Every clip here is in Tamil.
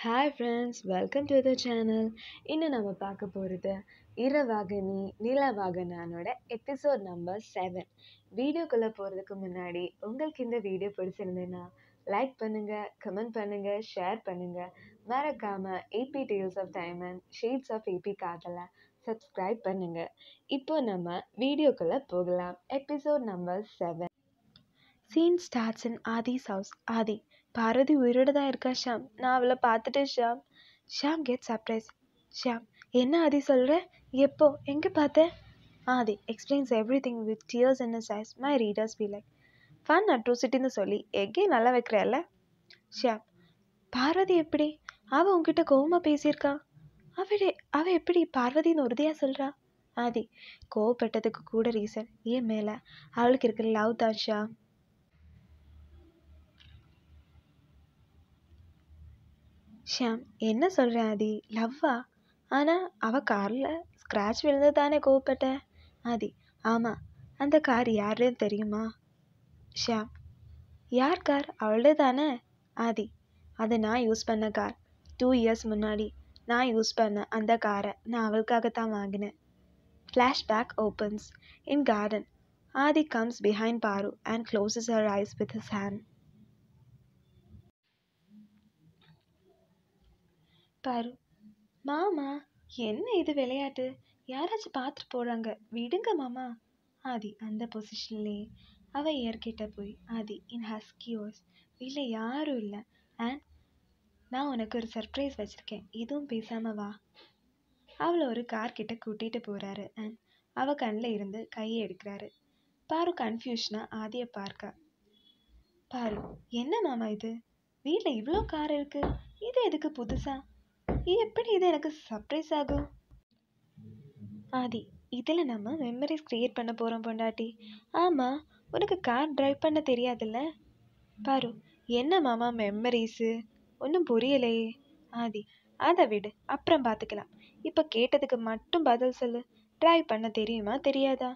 hi friends welcome to the channel இன்னும் நம்ம பார்க்க போகிறது இரவாகனி நிலவாகனானோட எபிசோட் நம்பர் செவன் வீடியோக்குள்ளே போகிறதுக்கு முன்னாடி உங்களுக்கு இந்த வீடியோ பிடிச்சிருந்ததுன்னா லைக் பண்ணுங்கள் கமெண்ட் பண்ணுங்கள் ஷேர் பண்ணுங்கள் மறக்காமல் AB tales of diamond shades of AB காதலை சப்ஸ்கிரைப் பண்ணுங்கள் இப்போ நம்ம வீடியோக்குள்ளே போகலாம் episode number seven scene starts in Adi's house Adi Bharathi உயிரோடு தான் இருக்கா ஷியாம் நான் அவளை பார்த்துட்டு ஷாம் ஷியாம் கெட் சர்ப்ரைஸ் ஷியாம் என்ன ஆதி சொல்கிற எப்போ எங்கே பார்த்த Adi explains everything with tears என் சைஸ் my readers be like fun அட்ரோசிட்டின்னு சொல்லி எக்கே நல்லா வைக்கிறல்ல ஷியாம் பார்வதி எப்படி அவள் உங்ககிட்ட கோபமாக பேசியிருக்கா அவள் அவள் எப்படி பார்வதின்னு உறுதியாக சொல்கிறா ஆதி கோவப்பட்டதுக்கு கூட ரீசன் ஏன் மேலே அவளுக்கு இருக்கிற லவ் தான் ஷியாம் ஷியாம் என்ன சொல்கிற ஆதி லவ்வா ஆனால் அவள் காரில் ஸ்க்ராட்ச் விழுந்து தானே கோவப்பட்ட ஆதி ஆமாம் அந்த கார் யாருன்னு தெரியுமா ஷியாம் யார் கார் அவளது தானே ஆதி அது நான் யூஸ் பண்ண கார் டூ இயர்ஸ் முன்னாடி நான் யூஸ் பண்ண அந்த காரை நான் அவளுக்காக தான் வாங்கினேன் flashback opens in garden Adi comes behind Paru and closes her eyes with his hand Paru மாமா என்ன இது விளையாட்டு யாராச்சும் பார்த்துட்டு போகிறாங்க விடுங்க மாமா ஆதி அந்த பொசிஷன்லே அவள் இயற்கிட்ட போய் ஆதி இன் ஹஸ்கி வாய்ஸ் வீட்டில் யாரும் இல்லை அண்ட் நான் உனக்கு ஒரு சர்ப்ரைஸ் வச்சுருக்கேன் எதுவும் பேசாமல் வா அவளை ஒரு கார்கிட்ட கூட்டிகிட்டு போகிறாரு அண்ட் அவள் கண்ணில் இருந்து கையை எடுக்கிறாரு பாரு கன்ஃபியூஷனாக ஆதியை பார்க்கா பாரு என்ன மாமா இது வீட்டில் இவ்வளோ கார் இருக்குது இது எதுக்கு புதுசாக எப்படி இது எனக்கு சர்ப்ரைஸ் ஆகும் ஆதி இதில் நம்ம மெமரிஸ் க்ரியேட் பண்ண போகிறோம் பொண்டாட்டி ஆமாம் உனக்கு கார் ட்ரைவ் பண்ண தெரியாதுல்ல பாரு என்ன மாமா மெமரிஸு ஒன்றும் புரியலையே ஆதி அதை விடு அப்புறம் பார்த்துக்கலாம் இப்போ கேட்டதுக்கு மட்டும் பதில் சொல்லு ட்ரைவ் பண்ண தெரியுமா தெரியாதா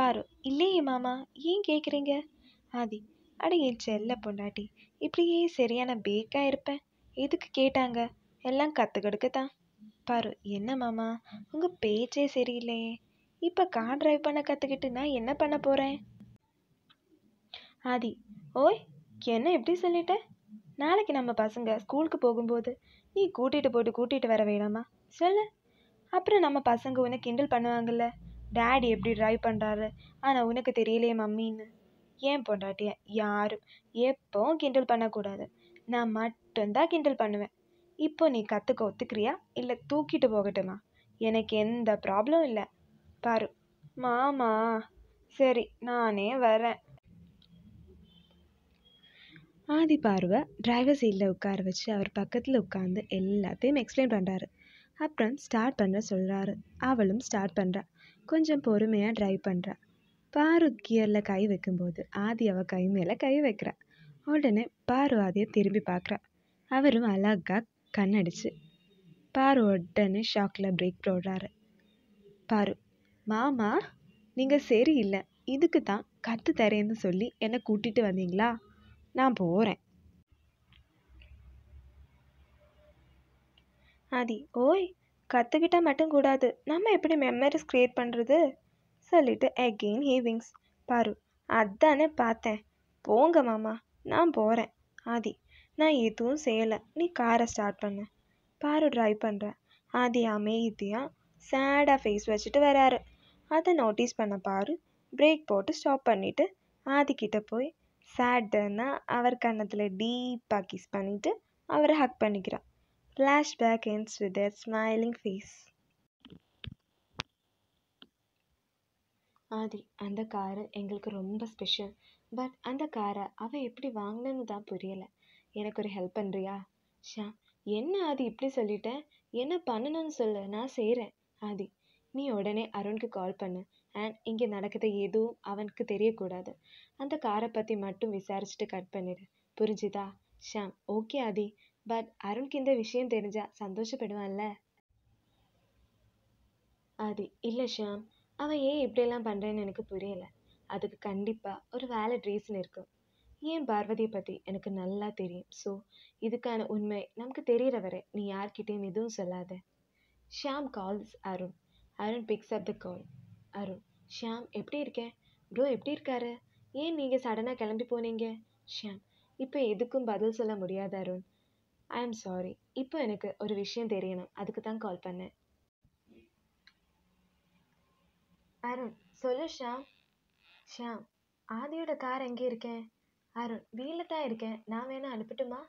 பாரு இல்லையே மாமா ஏன் கேட்குறீங்க ஆதி அட என் செல்ல பொண்டாட்டி இப்படியே சரியான பேக்காக இருப்பேன் எதுக்கு கேட்டாங்க எல்லாம் கற்றுக்கொடுக்க தான் பாரு என்ன மாமா உங்கள் பேச்சே சரியில்லையே இப்போ கார் டிரைவ் பண்ண கற்றுக்கிட்டு நான் என்ன பண்ண போகிறேன் ஆதி ஓய் என்ன எப்படி சொல்லிட்ட நாளைக்கு நம்ம பசங்க ஸ்கூலுக்கு போகும்போது நீ கூட்டிகிட்டு போட்டு கூட்டிகிட்டு வர வேணாமா சொல்லு அப்புறம் நம்ம பசங்க உன்னை கிண்டல் பண்ணுவாங்கள்ல டேடி எப்படி ட்ரைவ் பண்ணுறாரு ஆனால் உனக்கு தெரியலையே மம்மின்னு ஏன் பொண்டாட்டியா யாரும் எப்போவும் கிண்டல் பண்ணக்கூடாது நான் மட்டும்தான் கிண்டல் பண்ணுவேன் இப்போ நீ கற்றுக்க ஒத்துக்கிறியா இல்லை தூக்கிட்டு போகட்டுமா எனக்கு எந்த ப்ராப்ளம் இல்லை பாரு மாமா சரி நானே வரேன் ஆதி பார்வை டிரைவர் சீட்டில் உட்கார வச்சு அவர் பக்கத்தில் உட்காந்து எல்லாத்தையும் எக்ஸ்பிளைன் பண்ணுறாரு அப்புறம் ஸ்டார்ட் பண்ண சொல்கிறாரு அவளும் ஸ்டார்ட் பண்ணுறா கொஞ்சம் பொறுமையாக ட்ரைவ் பண்ணுறா பாரு கியரில் கை வைக்கும்போது ஆதி அவள் கை மேலே கை வைக்கிறா உடனே பாரு ஆதியை திரும்பி பார்க்குறா அவரும் அழகாக கண்ணடிச்சு பாரு உடனே ஷாக்கில் பிரேக் போடுறாரு பாரு மாமா நீங்கள் சரியில்லை இதுக்கு தான் கற்று தரேன்னு சொல்லி என்னை கூட்டிகிட்டு வந்தீங்களா நான் போகிறேன் ஆதி ஓய் கற்றுக்கிட்டால் மட்டும் கூடாது நம்ம எப்படி மெமரிஸ் க்ரியேட் பண்ணுறது சொல்லிட்டு அகெயின் ஹீவிங்ஸ் பாரு அதானே பார்த்தேன் போங்க மாமா நான் போகிறேன் ஆதி நான் எதுவும் செய்யலை நீ காரை ஸ்டார்ட் பண்ண பாரு ட்ரைவ் பண்ணுறேன் ஆதி அமைதியாக சேடாக ஃபேஸ் வச்சுட்டு வராரு அதை நோட்டீஸ் பண்ண பாரு பிரேக் போட்டு ஸ்டாப் பண்ணிவிட்டு ஆதிக்கிட்ட போய் சேடுன்னா அவர் கன்னத்தில் டீப்பாக கிஸ் பண்ணிவிட்டு அவரை hug flash flashback ends with a smiling face Adi அந்த காரு எங்களுக்கு ரொம்ப ஸ்பெஷல் பட் அந்த காரை அவள் எப்படி வாங்கினன்னு தான் புரியலை எனக்கு ஒரு ஹெல்ப் பண்ணுறியா ஷா என்ன ஆதி இப்படி சொல்லிட்டேன் என்ன பண்ணணும்னு சொல்ல நான் செய்கிறேன் ஆதி நீ உடனே அருணுக்கு கால் பண்ணு அண்ட் இங்கே நடக்கிற எதுவும் அவனுக்கு தெரியக்கூடாது அந்த காரை பற்றி மட்டும் விசாரிச்சுட்டு கட் பண்ணிடு புரிஞ்சுதா ஷாம் ஓகே ஆதி பட் அருண்க்கு இந்த விஷயம் தெரிஞ்சால் சந்தோஷப்படுவான்ல ஆதி இல்லை ஷாம் அவன் ஏன் இப்படியெல்லாம் பண்ணுறேன்னு எனக்கு புரியலை அதுக்கு கண்டிப்பாக ஒரு வேலட் ரீசன் இருக்கும் ஏன் பார்வதியை பற்றி எனக்கு நல்லா தெரியும் ஸோ இதுக்கான உண்மை நமக்கு தெரிகிற வரை நீ யார்கிட்டேயும் எதுவும் சொல்லாத Shyam calls Arun Arun picks up the call Arun Shyam எப்படி இருக்கேன் ப்ரோ எப்படி இருக்காரு ஏன் நீங்கள் சடனாக கிளம்பி போனீங்க ஷியாம் இப்போ எதுக்கும் பதில் சொல்ல முடியாது அருண் ஐ ஆம் சாரி இப்போ எனக்கு ஒரு விஷயம் தெரியணும் அதுக்கு தான் கால் பண்ணேன் அருண் சொல்லு ஷியாம் ஷியாம் ஆதியோட கார் எங்கே இருக்கேன் அருண் வீட்டில் தான் இருக்கேன் நான் வேணா அனுப்பட்டுமா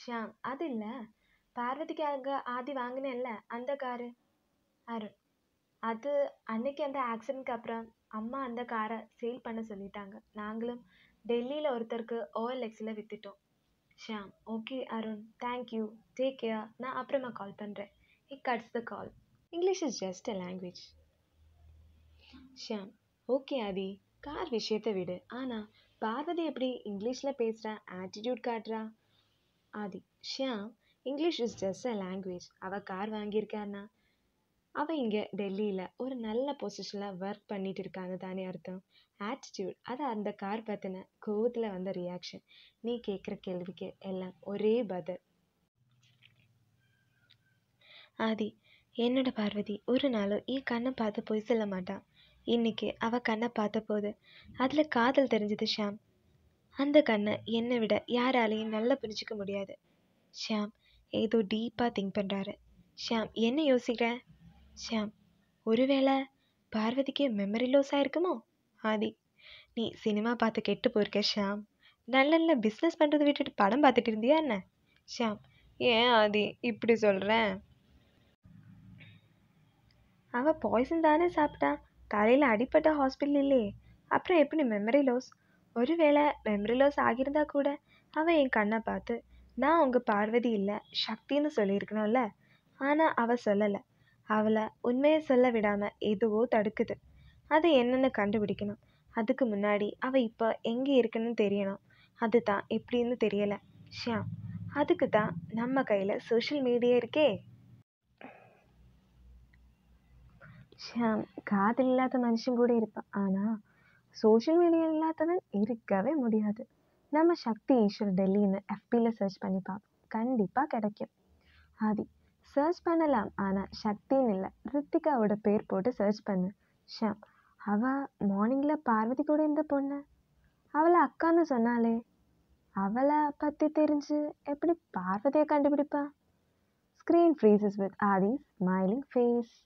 ஷியாம் அது இல்லை பார்வதிக்காக ஆதி வாங்கினேன்ல அந்த காரு அருண் அது அன்னைக்கு அந்த ஆக்சிடென்ட்க்கு அப்புறம் அம்மா அந்த காரை சேல் பண்ண சொல்லிட்டாங்க நாங்களும் டெல்லியில் ஒருத்தருக்கு ஓஎல்எக்ஸில் விற்றுட்டோம் Shyam okay Arun thank you take care நான் அப்புறமா கால் பண்ணுறேன் it cuts the call English is just a language Shyam okay Adi car விஷயத்தை விடு ஆனால் பார்வதி எப்படி இங்கிலீஷில் பேசுகிறா ஆட்டிடியூட் காட்டுறா Adi Shyam English is just a language அவள் கார் வாங்கியிருக்காருனா அவள் இங்கே டெல்லியில் ஒரு நல்ல பொசிஷனில் ஒர்க் பண்ணிட்டு இருக்காங்க தானே அர்த்தம் ஆட்டிடியூட் அது அந்த கார் பற்றின கோவத்தில் வந்த ரியாக்ஷன் நீ கேட்குற கேள்விக்கு எல்லாம் ஒரே பதில் ஆதி என்னோட பார்வதி ஒரு நாளும் ஈ கண்ணை பார்த்து பொய் சொல்ல மாட்டான் இன்னைக்கு அவ கண்ணை பார்த்த போது அதில் காதல் தெரிஞ்சது ஷியாம் அந்த கண்ணை என்னை விட யாராலையும் நல்லா புரிஞ்சிக்க முடியாது ஷியாம் ஏதோ டீப்பாக திங்க் பண்ணுறாரு ஷியாம் என்ன யோசிக்கிற ஷியாம் ஒருவேளை பார்வதிக்கு மெமரி லோஸ் ஆயிருக்குமோ ஆதி நீ சினிமா பார்த்து கெட்டு போயிருக்க ஷியாம் நல்ல நல்ல பிஸ்னஸ் பண்றதை விட்டுட்டு படம் பார்த்துட்டு இருந்தியா என்ன ஷியாம் ஏன் ஆதி இப்படி சொல்கிறேன் அவள் பாய்சன் தானே சாப்பிட்டா தலையில் அடிப்பட்ட ஹாஸ்பிட்டல் இல்லையே அப்புறம் எப்படி மெமரி லாஸ் ஒருவேளை மெமரி லாஸ் ஆகியிருந்தா கூட அவள் என் கண்ணை பார்த்து நான் உங்கள் பார்வதி இல்லை சக்தின்னு சொல்லியிருக்கணும்ல ஆனால் அவள் சொல்லலை அவளை உண்மையை சொல்ல விடாமல் எதுவோ தடுக்குது அது என்னென்னு கண்டுபிடிக்கணும் அதுக்கு முன்னாடி அவள் இப்போ எங்கே இருக்குன்னு தெரியணும் அதுதான் எப்படின்னு தெரியலை ஷியாம் அதுக்கு தான் நம்ம கையில் சோஷியல் மீடியா இருக்கே காதல் இல்லாத மனுஷன் கூட இருப்பான் ஆனால் சோஷியல் மீடியா இல்லாதவன் இருக்கவே முடியாது நம்ம சக்தி ஈஸ்வர் டெல்லின்னு எஃபியில் சர்ச் பண்ணி பார்ப்போம் கண்டிப்பாக கிடைக்கும் ஆதி சர்ச் பண்ணலாம் ஆனால் சக்தின்னு இல்லை ரித்திகாவோட பேர் போட்டு சர்ச் பண்ணு ஷாம் அவள் மார்னிங்கில் பார்வதி கூட இருந்த பொண்ணு அவளை அக்கான்னு சொன்னாலே அவளை பற்றி தெரிஞ்சு எப்படி பார்வதியை கண்டுபிடிப்பா screen freezes with Adhi smiling face